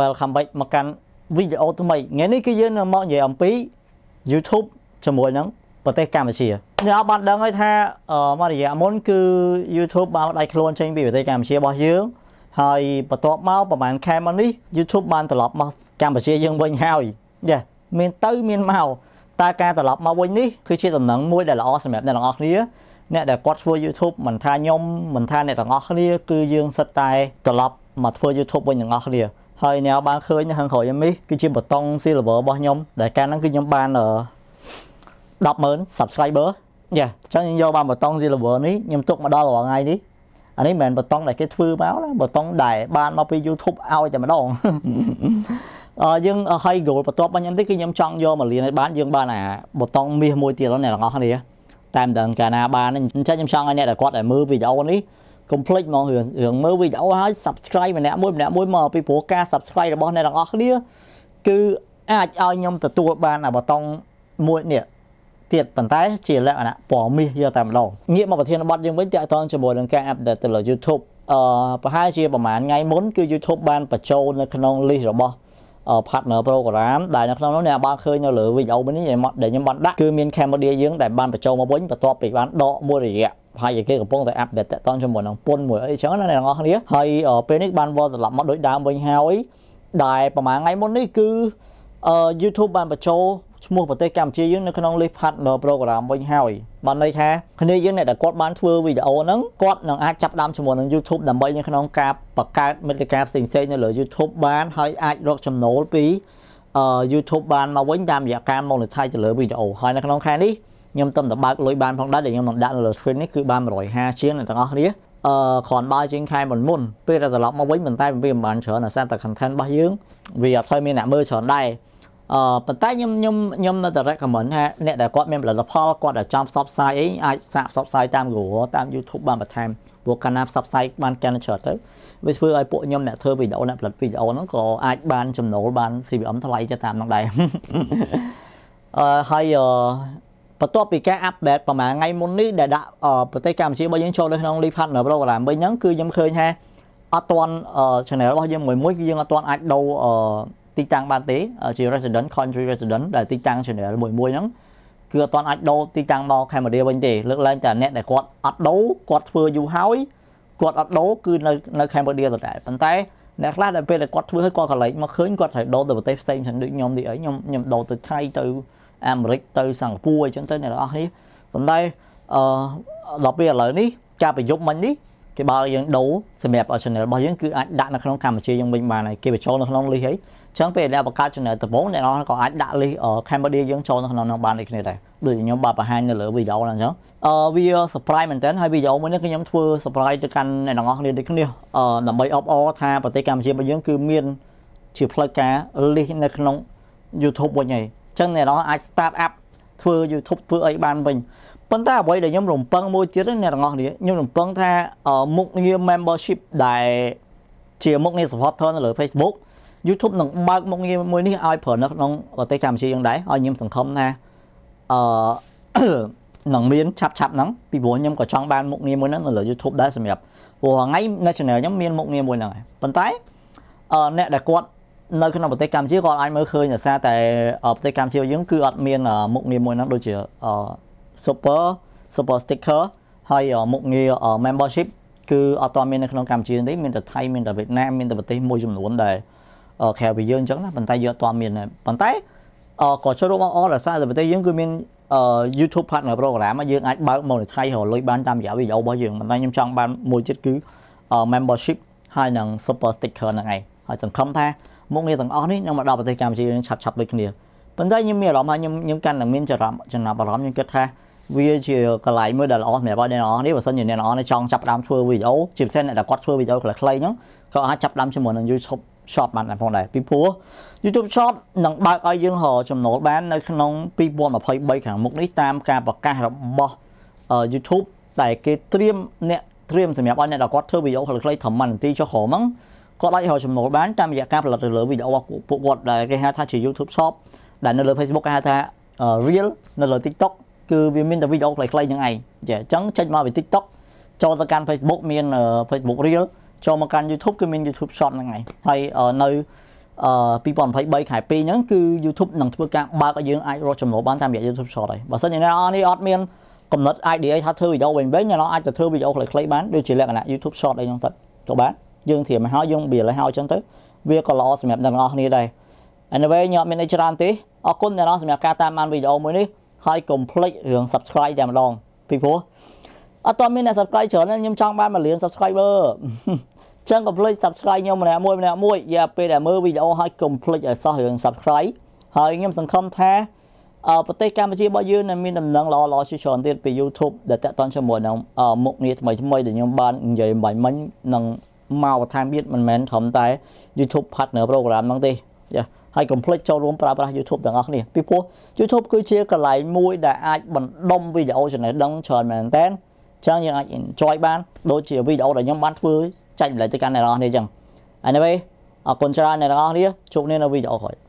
welcome back មកកាន់វីដេអូថ្មីថ្ងៃនេះគឺយើងនឹងមកនិយាយអំពី YouTube ជាមួយនឹងប្រទេសកម្ពុជាអ្នកបានដឹងហើយថាមករយៈមុនគឺ YouTube បានដៃខ្លួនចេញពីប្រទេសកម្ពុជារបស់យើងហើយបន្ទាប់មកប្រហែលខែមកនេះ YouTube បានត្រឡប់មកកម្ពុជាយើងវិញហើយយ៉ាមានទៅមានមកតើការត្រឡប់មកវិញនេះគឺជាដំណឹងមួយដែលល្អសម្រាប់អ្នកទាំងអស់គ្នាអ្នកដែលគាត់ធ្វើ YouTube មិនថាខ្ញុំមិនថាអ្នកទាំងអស់គ្នាគឺយើងសិតតែត្រឡប់មកធ្វើ YouTube វិញទាំងអស់គ្នាហើយអ្នកបានឃើញខាងក្រោយនេះគឺជាបតុង silver របស់ខ្ញុំដែលកាលហ្នឹងគឺខ្ញុំបាន100000 subscriber យ៉ាអញ្ចឹងខ្ញុំយកបានបតុង silver នេះខ្ញុំទុកមកដល់រាល់ថ្ងៃនេះអានេះមិនមែនបតុងដែលគេធ្វើមកណាបតុងដែលបានមកពី YouTube ឲ្យតែម្ដងអឺយើងឲ្យ goal បន្ទាប់មកខ្ញុំតិចគឺខ្ញុំចង់យកមកលៀនឲ្យបានយើងបានអាបតុងមាសមួយទៀតហ្នឹងអ្នកទាំងអស់គ្នាតែមិនដឹងកាលណាបានអញ្ចឹងខ្ញុំចង់ឲ្យអ្នកដែលគាត់ដែលមើលវីដេអូនេះកុំភ្លេចហ្មងរឿងរឿងមើលវីដេអូហើយ subscribe ម្នាក់មួយម្នាក់មួយមកពីព្រោះការ subscribe របស់អ្នកទាំងអស់គ្នាគឺអាចឲ្យខ្ញុំទទួលបានអាបតុងមួយនេះទៀតប៉ុន្តែជាលក្ខណៈពណ៌មាសយកតែម្ដងងាកមកប្រធានបទយើងវិញតាក់ទងជាមួយនឹងការ update ទៅលើ YouTube អឺប្រហែលជាប្រហែលថ្ងៃមុនគឺ YouTube បានបញ្ចូលនៅក្នុង list របស់ partner program ដែលនៅក្នុងនោះអ្នកបានឃើញនៅលើវីដេអូនេះដែលខ្ញុំបានដាក់គឺមាន Cambodia យើងដែលបានបញ្ចូលមកវិញបន្ទាប់ពីបានដកមួយរយៈប្រហែលជាគេកំពុងតែ update តកតនជាមួយនឹងពុនមួយអីចឹងណាអ្នកទាំងអស់គ្នាហើយពេលនេះបានវល់ត្រឡប់មកដូចដើមវិញហើយដែលប្រហែលថ្ងៃមុននេះគឺ YouTube បានបញ្ចូលឈ្មោះប្រទេសកម្ពុជាយើងនៅក្នុង list partner program វិញហើយបានន័យថាគ្នាយើងអ្នកដែលគាត់បានធ្វើវីដេអូហ្នឹងគាត់នឹងអាចចាប់ដើមជាមួយនឹង YouTube ដើម្បីនៅក្នុងការបង្កើតមាតិកាផ្សេងៗនៅលើ YouTube បានហើយអាចរកចំណូលពី YouTube បានមកវិញតាមរយៈការ monetize ទៅលើវីដេអូហើយនៅក្នុងខែនេះខ្ញុំទំតែបើកលុយបានផងដែរដែលខ្ញុំនឹងដាក់នៅលើ screen នេះគឺបាន150ជាងអ្នកទាំងអស់គ្នាអឺគ្រាន់បើជាងខែមុនមុនពេលតែត្រឡប់មកវិញប៉ុន្តែវាមិនបានច្រើនអាសារតែ content របស់យើងវាអត់ស្ូវមានអ្នកមើលច្រើនដែរអឺប៉ុន្តែខ្ញុំខ្ញុំខ្ញុំនៅតែ recommend ថាអ្នកដែលគាត់មានផលិតផលគាត់អាចចង់ផ្សព្វផ្សាយអីអាចសាកផ្សព្វផ្សាយតាម Google តាម YouTube បានបន្ថែមព្រោះកាលណាផ្សព្វផ្សាយបានកាន់ច្រើនទៅវាធ្វើឲ្យពួកខ្ញុំអ្នកធ្វើវីដេអូអ្នកផលិតវីដេអូហ្នឹងក៏អាចបានចំណូលបាន CPM ថ្លៃទៅតាមហ្នឹងដែរអឺហើយអឺបន្ទាប់ពីការអាប់ដេតប្រហែលថ្ងៃមុននេះដែលដាក់ប្រទេសកម្ពុជារបស់យើងចូលទៅក្នុង League Partner Program វិញហ្នឹងគឺខ្ញុំឃើញថាអត់ទាន់ channel របស់យើងមួយមួយគឺយើងអត់ទាន់អាចដូរទីតាំងបានទេជា resident country resident ដែលទីតាំង channel មួយមួយហ្នឹងគឺអត់ទាន់អាចដូរទីតាំងមក Cambodia វិញទេលើកឡើងតែអ្នកដែលគាត់អត់ដូរគាត់ធ្វើយូរហើយគាត់អត់ដូរគឺនៅនៅ Cambodia ដដែលប៉ុន្តែអ្នកខ្លះដែលពេលគាត់ធ្វើឲ្យគាត់កលែកមកឃើញគាត់ត្រូវដូរទៅប្រទេសផ្សេងផ្សេងដូចខ្ញុំទីអីខ្ញុំខ្ញុំដូរទៅថៃទៅអាមេរិកទៅសិង្ហបុរីអញ្ចឹងទៅអ្នកនរអស់គ្នាប៉ុន្តែអឺដល់ពេលឥឡូវនេះការប្រយុទ្ធមិញនេះគេបើយើងដូរសម្រាប់ channel របស់យើងគឺអាចដាក់នៅក្នុងកម្ពុជាយើងវិញបានហើយគេបញ្ចូលនៅក្នុងលីសហើយអញ្ចឹងពេលអ្នកបង្កើត channel ដំបូងអ្នកនរក៏អាចដាក់លីស Cambodia យើងចូលនៅក្នុងនោះបានដូចគ្នាដែរដូចខ្ញុំបាទបង្ហាញនៅលើវីដេអូហ្នឹងអញ្ចឹងអឺវា surprise មែនតើហើយវីដេអូមួយនេះគឺខ្ញុំធ្វើ surprise ទៅកាន់អ្នកនរគ្នាដូចគ្នាអឺដើម្បីអបអរថាប្រទេសកម្ពុជារបស់យើង គឺមាន ជាផ្លូវការលីសនៅក្នុង YouTube វិញហើយចឹងអ្នកនរអាច start up ធ្វើ YouTube ធ្វើអីបានវិញប៉ុន្តែអ្វីដែលខ្ញុំរំពឹងមួយទៀតអ្នកនរខ្ញុំរំពឹងថាមុខងារ membership ដែលជាមុខងារ supporter នៅលើ Facebook YouTube នឹងបើកមុខងារមួយនេះឲ្យប្រើនៅក្នុងប្រទេសកម្ពុជាយើងដែរឲ្យខ្ញុំសង្ឃឹមថាអឺនឹងមានឆាប់ឆាប់ហ្នឹងពីព្រោះខ្ញុំក៏ចង់បានមុខងារមួយហ្នឹងនៅលើ YouTube ដែរសម្រាប់ព្រោះថ្ងៃនៅ channel ខ្ញុំមានមុខងារមួយហ្នឹងហើយប៉ុន្តែអឺអ្នកដែលគាត់នៅក្នុងប្រទេសកម្ពុជាក៏អាចមើលឃើញដោយសារតែប្រទេសកម្ពុជាយើងគឺអត់មានមុខងារមួយហ្នឹងដូចជា super super sticker ហើយមុខងារ membership គឺអត់ទាន់មាននៅក្នុងកម្ពុជាទេមានតែថៃមានតែវៀតណាមមានតែប្រទេសមួយចំនួនដែលក្រៅពីយើងអញ្ចឹងណាប៉ុន្តែយើងអត់ទាន់មានដែរប៉ុន្តែក៏ចូលរួមអរដោយសារតែប្រទេសយើងគឺមាន YouTube partner program យើងអាចបើក monetize រលុយបានតាមរយៈវីដេអូរបស់យើងប៉ុន្តែខ្ញុំចង់បានមួយទៀតគឺ membership ហើយនឹង super sticker ហ្នឹងឯងហើយសង្ឃឹមថាមុខងារទាំងអស់នេះនឹងមកដល់ប្រទេសកម្ពុជាឆាប់ឆាប់ដូចគ្នាប៉ុន្តែខ្ញុំមានអារម្មណ៍ថាខ្ញុំខ្ញុំកាន់តែមានចំណាប់ចំណាប់អារម្មណ៍ខ្ញុំគិតថាវាជាកន្លែងមួយដែលល្អសម្រាប់អ្នកនរនេះបើសិនជាអ្នកនរនេះចង់ចាប់ផ្ដើមធ្វើវីដេអូជាពិសេសអ្នកដែលគាត់ធ្វើវីដេអូខ្លីៗហ្នឹងក៏អាចចាប់ផ្ដើមជាមួយនឹង YouTube Short បានដែរផងដែរពីព្រោះ YouTube Short នឹងបើកឲ្យយើងរកចំណូលបាននៅក្នុង2023ខាងមុខនេះតាមការប្រកាសរបស់ YouTube ដែលគេត្រៀមអ្នកត្រៀមសម្រាប់ឲ្យអ្នកដែលគាត់ធ្វើវីដេអូខ្លីៗធម្មតាចុះហ្មងគាត់អាចរកចំណូលបានតាមរយៈការផលិតទៅលើវីដេអូរបស់ពួកគាត់ដែលគេហៅថាជា YouTube Shop ដែលនៅលើ Facebook គេហៅថា Reel នៅលើ TikTok គឺវាមានតែវីដេអូខ្លីៗហ្នឹងឯងចាអញ្ចឹងចេញមកពី TikTok ចូលទៅកាន់ Facebook មាន Facebook Reel ចូលមកកាន់ YouTube គឺមាន YouTube Short ហ្នឹងឯងហើយនៅអឺ2023ខែ2ហ្នឹងគឺ YouTube នឹងធ្វើការបើកឲ្យយើងអាចរកចំណូលបានតាមរយៈ YouTube Short ហើយបើសិនជាអ្នកនេះអត់មានកំណត់ idea ថាធ្វើវីដេអូវិញវិញអ្នកអាចទៅធ្វើវីដេអូខ្លីៗបានដូចជាលក្ខណៈ YouTube Short អីហ្នឹងទៅទៅបានយើងធៀមឲ្យយើងបៀលឲ្យហើយអញ្ចឹងទៅវាក៏ល្អសម្រាប់អ្នកទាំងអស់គ្នាដែរ Anyway ញោមមានអីច្រើនទេអរគុណអ្នកនរសម្រាប់ការតាមដានវីដេអូមួយនេះហើយកុំភ្លេចរឿង subscribe តែម្ដងពីព្រោះអត់តមានអ្នក subscribe ច្រើនខ្ញុំចង់បាន1លាន subscriber អញ្ចឹងកុំភ្លេច subscribe ខ្ញុំម្នាក់មួយម្នាក់មួយយកពេលដែលមើលវីដេអូហើយកុំភ្លេចឲ្យសោះរឿង subscribe ហើយខ្ញុំសង្ឃឹមថាប្រទេសកម្ពុជារបស់យើងនឹងមានដំណឹងល្អល្អជាច្រើនទៀតពី YouTube ដែលតាក់ទងជាមួយនឹងមុខងារថ្មីថ្មីដែលខ្ញុំបាននិយាយបាញ់មិញនឹងមកបន្ថែមទៀតមិនមែនត្រឹមតែ YouTube Partner Program ហ្នឹងទេចាហើយ complete ចូលរួមប្រើប្រាស់ YouTube ទាំងអស់គ្នាពីព្រោះ YouTube គឺជាកន្លែងមួយដែលអាចបណ្ដុំវីដេអូចំណេះដឹងច្រើនមែនតើចឹងយើងអាច enjoy បានដូចជាវីដេអូដែលខ្ញុំបានធ្វើចែកម្លែកទៅកាន់អ្នកនរអស់គ្នាចឹង Anyway អរគុណច្រើនអ្នកនរអស់គ្នាជួបគ្នានៅវីដេអូក្រោយ